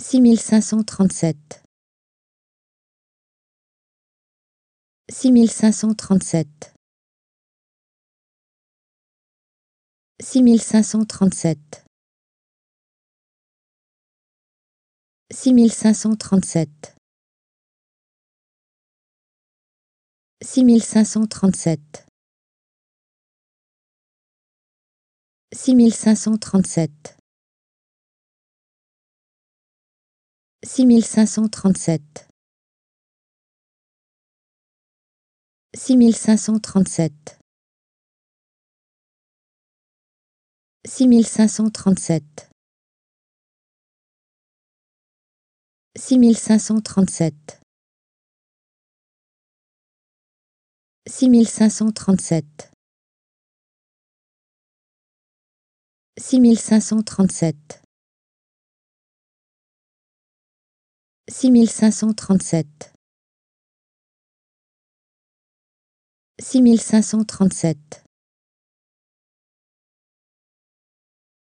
6537 6537 6537 6537 6537 6537 6537 6537 6537 6537 6537 6537 six mille cinq cent trente-sept six mille cinq cent trente-sept